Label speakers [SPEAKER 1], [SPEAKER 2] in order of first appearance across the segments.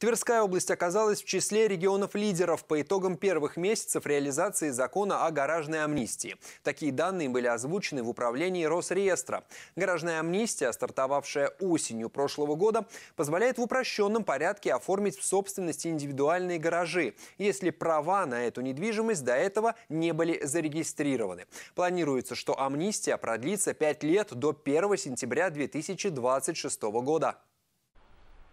[SPEAKER 1] Тверская область оказалась в числе регионов-лидеров по итогам первых месяцев реализации закона о гаражной амнистии. Такие данные были озвучены в управлении Росреестра. Гаражная амнистия, стартовавшая осенью прошлого года, позволяет в упрощенном порядке оформить в собственности индивидуальные гаражи, если права на эту недвижимость до этого не были зарегистрированы. Планируется, что амнистия продлится 5 лет до 1 сентября 2026 года.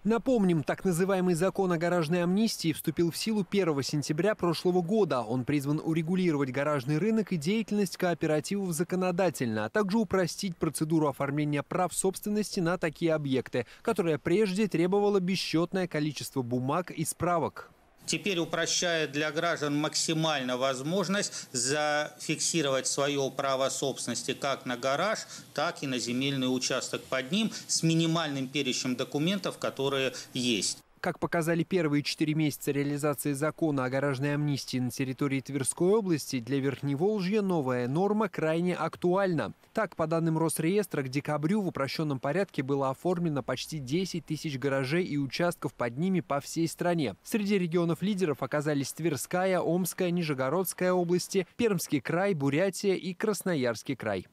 [SPEAKER 1] Напомним, так называемый закон о гаражной амнистии вступил в силу 1 сентября прошлого года. Он призван урегулировать гаражный рынок и деятельность кооперативов законодательно, а также упростить процедуру оформления прав собственности на такие объекты, которая прежде требовала бесчетное количество бумаг и справок
[SPEAKER 2] теперь упрощает для граждан максимально возможность зафиксировать свое право собственности как на гараж, так и на земельный участок под ним с минимальным перечнем документов, которые есть.
[SPEAKER 1] Как показали первые четыре месяца реализации закона о гаражной амнистии на территории Тверской области, для Верхневолжья новая норма крайне актуальна. Так, по данным Росреестра, к декабрю в упрощенном порядке было оформлено почти 10 тысяч гаражей и участков под ними по всей стране. Среди регионов-лидеров оказались Тверская, Омская, Нижегородская области, Пермский край, Бурятия и Красноярский край.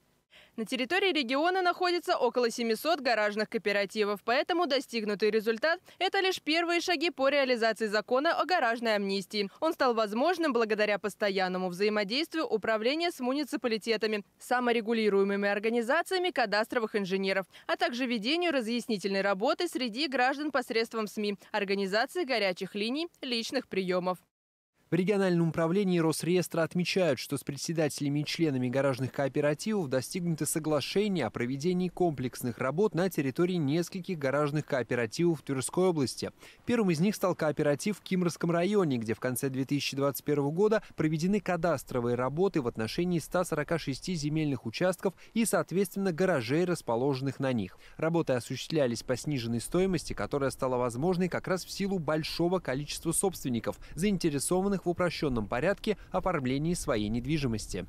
[SPEAKER 3] На территории региона находится около 700 гаражных кооперативов, поэтому достигнутый результат – это лишь первые шаги по реализации закона о гаражной амнистии. Он стал возможным благодаря постоянному взаимодействию управления с муниципалитетами, саморегулируемыми организациями кадастровых инженеров, а также ведению разъяснительной работы среди граждан посредством СМИ, организации горячих линий, личных приемов.
[SPEAKER 1] В региональном управлении Росреестра отмечают, что с председателями и членами гаражных кооперативов достигнуто соглашение о проведении комплексных работ на территории нескольких гаражных кооперативов в Тверской области. Первым из них стал кооператив в Кимрском районе, где в конце 2021 года проведены кадастровые работы в отношении 146 земельных участков и, соответственно, гаражей, расположенных на них. Работы осуществлялись по сниженной стоимости, которая стала возможной как раз в силу большого количества собственников, заинтересованных в упрощенном порядке оформлении своей недвижимости.